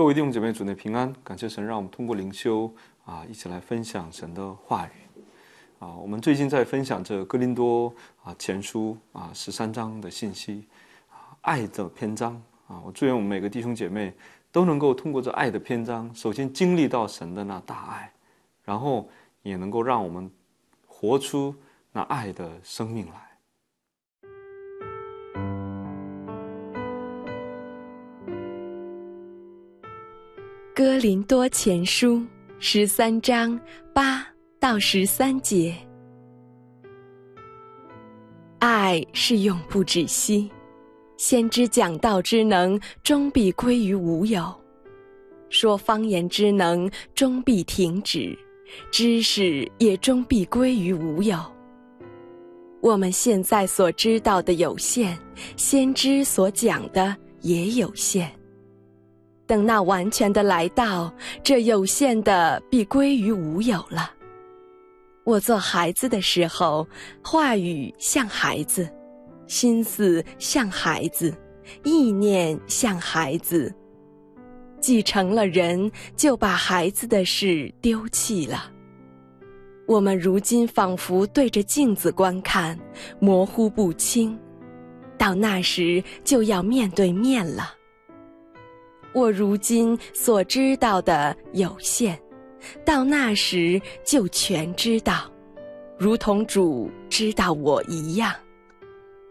各位弟兄姐妹，主内平安！感谢神，让我们通过灵修啊，一起来分享神的话语啊。我们最近在分享这哥林多啊前书啊十三章的信息啊，爱的篇章啊。我祝愿我们每个弟兄姐妹都能够通过这爱的篇章，首先经历到神的那大爱，然后也能够让我们活出那爱的生命来。《哥林多前书》十三章八到十三节：爱是永不止息，先知讲道之能终必归于无有；说方言之能终必停止，知识也终必归于无有。我们现在所知道的有限，先知所讲的也有限。等那完全的来到，这有限的必归于无有了。我做孩子的时候，话语像孩子，心思像孩子，意念像孩子；既成了人，就把孩子的事丢弃了。我们如今仿佛对着镜子观看，模糊不清；到那时就要面对面了。我如今所知道的有限，到那时就全知道，如同主知道我一样。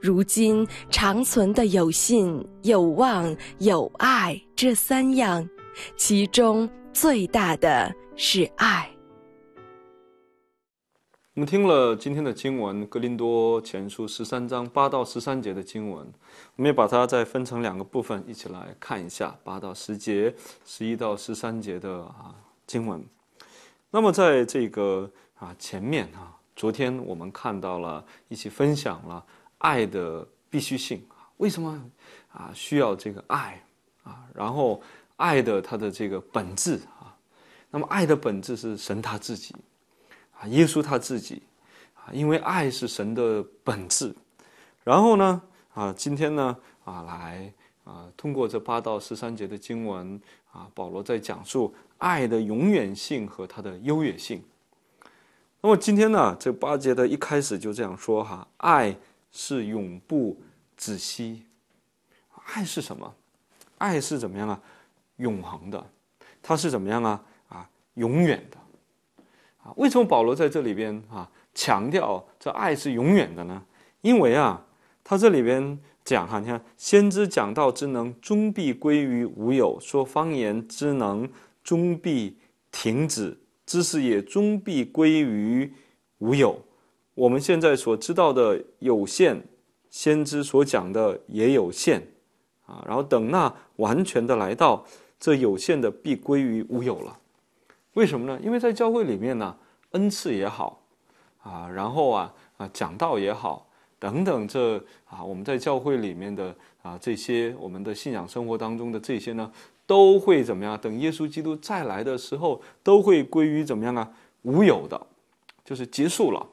如今长存的有信、有望、有爱这三样，其中最大的是爱。我们听了今天的经文《格林多前书》十三章八到十三节的经文，我们也把它再分成两个部分，一起来看一下八到十节、十一到十三节的啊经文。那么，在这个啊前面啊，昨天我们看到了一起分享了爱的必须性啊，为什么啊需要这个爱啊？然后爱的它的这个本质啊，那么爱的本质是神他自己。啊，耶稣他自己，啊，因为爱是神的本质，然后呢，啊，今天呢，啊，来，啊，通过这八到十三节的经文，啊，保罗在讲述爱的永远性和它的优越性。那么今天呢，这八节的一开始就这样说哈，爱是永不止息。爱是什么？爱是怎么样啊？永恒的，它是怎么样啊？啊，永远的。啊，为什么保罗在这里边啊强调这爱是永远的呢？因为啊，他这里边讲哈，你看先知讲道之能终必归于无有，说方言之能终必停止，知识也终必归于无有。我们现在所知道的有限，先知所讲的也有限，啊，然后等那完全的来到，这有限的必归于无有了。为什么呢？因为在教会里面呢，恩赐也好，啊，然后啊啊讲道也好，等等，这啊我们在教会里面的啊这些我们的信仰生活当中的这些呢，都会怎么样？等耶稣基督再来的时候，都会归于怎么样啊无有的，就是结束了，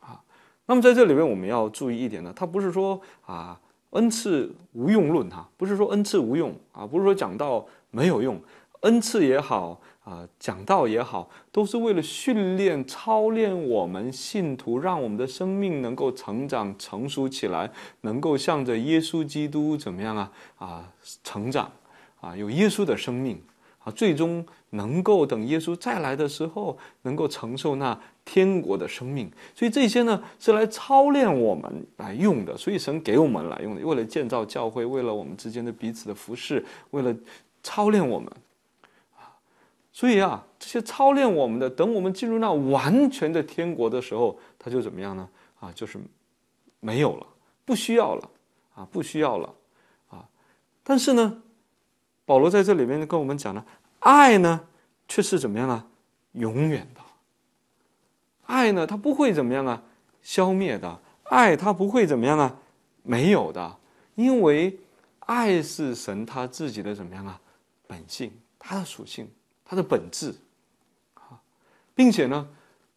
啊。那么在这里面我们要注意一点呢，它不是说啊恩赐无用论哈，不是说恩赐无用啊，不是说讲道没有用，恩赐也好。啊，讲道也好，都是为了训练、操练我们信徒，让我们的生命能够成长、成熟起来，能够向着耶稣基督怎么样啊啊成长啊，有耶稣的生命啊，最终能够等耶稣再来的时候，能够承受那天国的生命。所以这些呢，是来操练我们来用的，所以神给我们来用的，为了建造教会，为了我们之间的彼此的服侍，为了操练我们。所以啊，这些操练我们的，等我们进入那完全的天国的时候，他就怎么样呢？啊，就是没有了，不需要了，啊，不需要了，啊。但是呢，保罗在这里面跟我们讲呢，爱呢，却是怎么样啊？永远的爱呢，它不会怎么样啊？消灭的爱，它不会怎么样啊？没有的，因为爱是神他自己的怎么样啊？本性，它的属性。它的本质，啊，并且呢，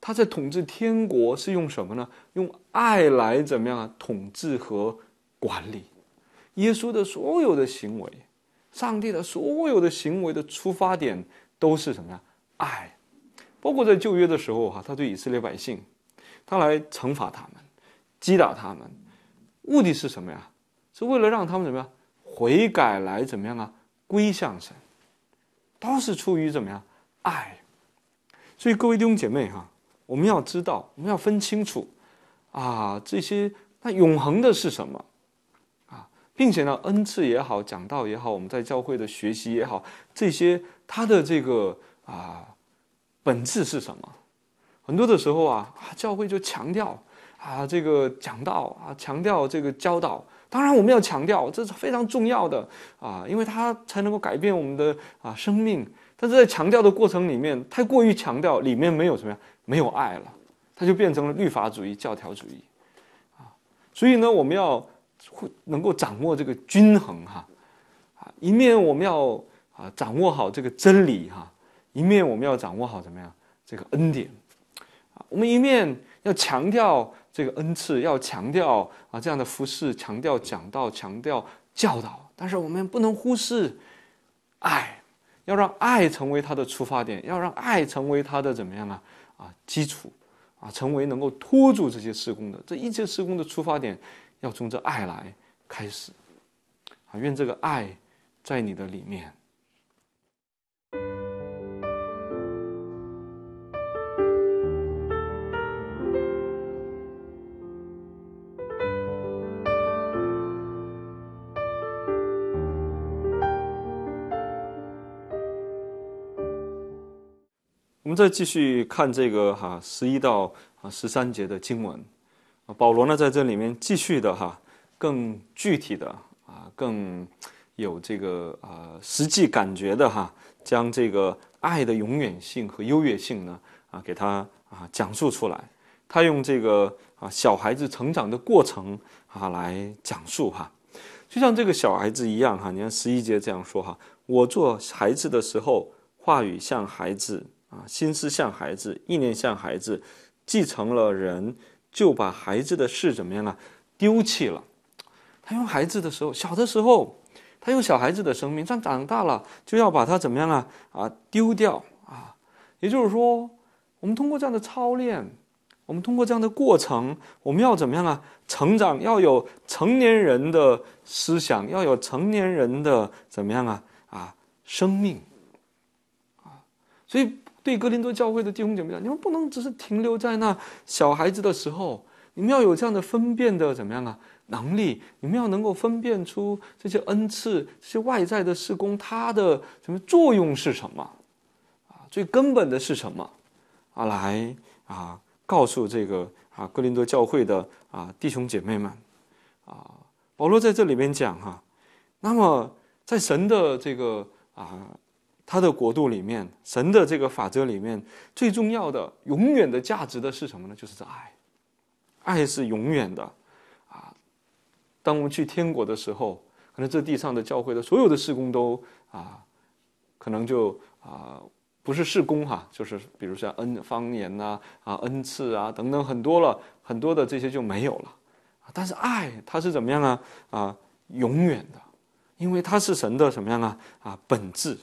他在统治天国是用什么呢？用爱来怎么样啊？统治和管理。耶稣的所有的行为，上帝的所有的行为的出发点都是什么呀？爱。包括在旧约的时候，哈，他对以色列百姓，他来惩罚他们，击打他们，目的是什么呀？是为了让他们怎么样悔改，来怎么样啊，归向神。都是出于怎么样爱，所以各位弟兄姐妹哈，我们要知道，我们要分清楚啊，这些那永恒的是什么啊，并且呢，恩赐也好，讲道也好，我们在教会的学习也好，这些它的这个啊本质是什么？很多的时候啊啊，教会就强调啊这个讲道啊，强调这个教导。当然，我们要强调，这是非常重要的啊，因为它才能够改变我们的啊生命。但是在强调的过程里面，太过于强调，里面没有什么呀，没有爱了，它就变成了律法主义、教条主义啊。所以呢，我们要会能够掌握这个均衡哈，啊，一面我们要啊掌握好这个真理哈，一面我们要掌握好怎么样这个恩典啊，我们一面要强调。这个恩赐要强调啊，这样的服饰，强调讲道强调教导，但是我们不能忽视爱，要让爱成为他的出发点，要让爱成为他的怎么样啊啊基础啊，成为能够托住这些施工的这一切施工的出发点，要从这爱来开始啊，愿这个爱在你的里面。再继续看这个哈，十一到啊十三节的经文，啊，保罗呢在这里面继续的哈，更具体的啊，更有这个啊实际感觉的哈，将这个爱的永远性和优越性呢啊给他啊讲述出来。他用这个啊小孩子成长的过程啊来讲述哈，就像这个小孩子一样哈。你看十一节这样说哈，我做孩子的时候，话语像孩子。啊，心思像孩子，意念像孩子，继承了人就把孩子的事怎么样啊，丢弃了。他用孩子的时候，小的时候，他用小孩子的生命；但长大了就要把他怎么样啊？啊，丢掉啊。也就是说，我们通过这样的操练，我们通过这样的过程，我们要怎么样啊？成长要有成年人的思想，要有成年人的怎么样啊？啊，生命啊，所以。对格林多教会的弟兄姐妹讲，你们不能只是停留在那小孩子的时候，你们要有这样的分辨的怎么样啊能力？你们要能够分辨出这些恩赐、这些外在的事工，它的什么作用是什么？啊，最根本的是什么？啊，来啊，告诉这个啊格林多教会的啊弟兄姐妹们，啊，保罗在这里面讲哈，那么在神的这个啊。他的国度里面，神的这个法则里面最重要的、永远的价值的是什么呢？就是这爱，爱是永远的，啊，当我们去天国的时候，可能这地上的教会的所有的事工都啊，可能就啊，不是事工哈，就是比如像恩方言呐啊，恩赐啊等等很多了很多的这些就没有了，但是爱它是怎么样啊啊，永远的，因为它是神的什么样啊啊本质。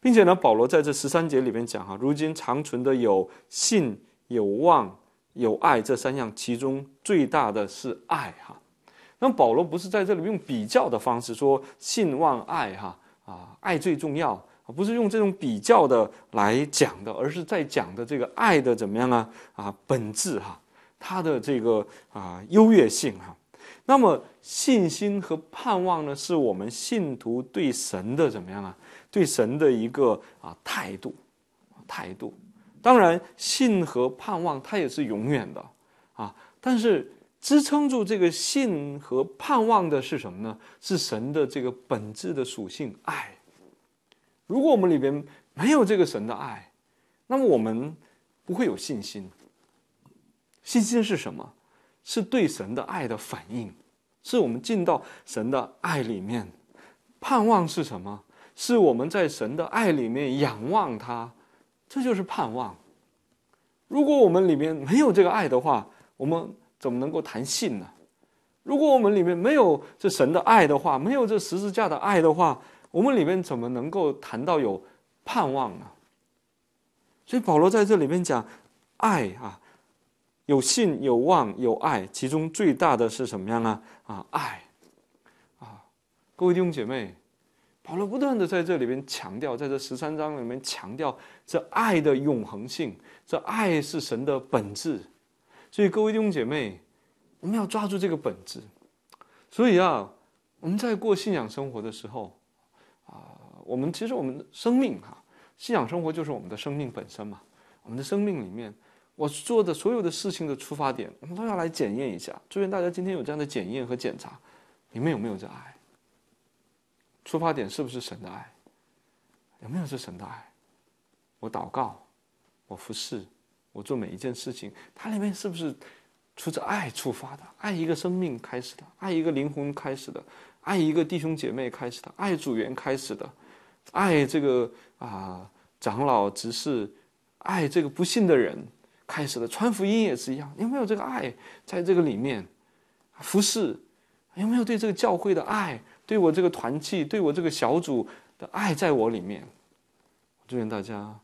并且呢，保罗在这十三节里面讲哈，如今长存的有信、有望、有爱这三样，其中最大的是爱哈。那保罗不是在这里用比较的方式说信望爱哈啊，爱最重要，不是用这种比较的来讲的，而是在讲的这个爱的怎么样啊啊本质哈，它的这个啊优越性哈。那么信心和盼望呢，是我们信徒对神的怎么样啊？对神的一个啊态度，态度，当然信和盼望它也是永远的啊，但是支撑住这个信和盼望的是什么呢？是神的这个本质的属性爱。如果我们里边没有这个神的爱，那么我们不会有信心。信心是什么？是对神的爱的反应，是我们进到神的爱里面。盼望是什么？是我们在神的爱里面仰望他，这就是盼望。如果我们里面没有这个爱的话，我们怎么能够谈信呢？如果我们里面没有这神的爱的话，没有这十字架的爱的话，我们里面怎么能够谈到有盼望呢？所以保罗在这里面讲，爱啊，有信有望有爱，其中最大的是什么样呢？啊，爱啊！各位弟兄姐妹。好了，不断的在这里边强调，在这十三章里面强调这爱的永恒性，这爱是神的本质。所以各位弟兄姐妹，我们要抓住这个本质。所以啊，我们在过信仰生活的时候，啊，我们其实我们的生命哈，信仰生活就是我们的生命本身嘛。我们的生命里面，我做的所有的事情的出发点，我们都要来检验一下。祝愿大家今天有这样的检验和检查，你们有没有这爱？出发点是不是神的爱？有没有是神的爱？我祷告，我服侍，我做每一件事情，它里面是不是出自爱出发的？爱一个生命开始的，爱一个灵魂开始的，爱一个弟兄姐妹开始的，爱组员开始的，爱这个啊长老执事，爱这个不幸的人开始的。传福音也是一样，有没有这个爱在这个里面？服侍有没有对这个教会的爱？对我这个团契，对我这个小组的爱，在我里面。我祝愿大家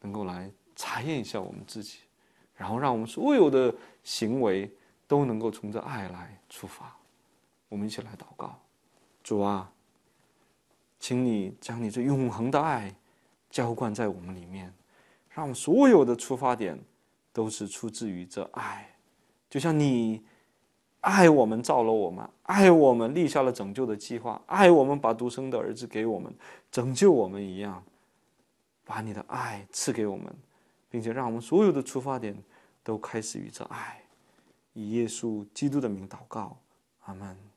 能够来查验一下我们自己，然后让我们所有的行为都能够从这爱来出发。我们一起来祷告：主啊，请你将你这永恒的爱浇灌在我们里面，让我们所有的出发点都是出自于这爱，就像你。爱我们，造了我们，爱我们，立下了拯救的计划，爱我们，把独生的儿子给我们，拯救我们一样，把你的爱赐给我们，并且让我们所有的出发点都开始于这爱，以耶稣基督的名祷告，阿门。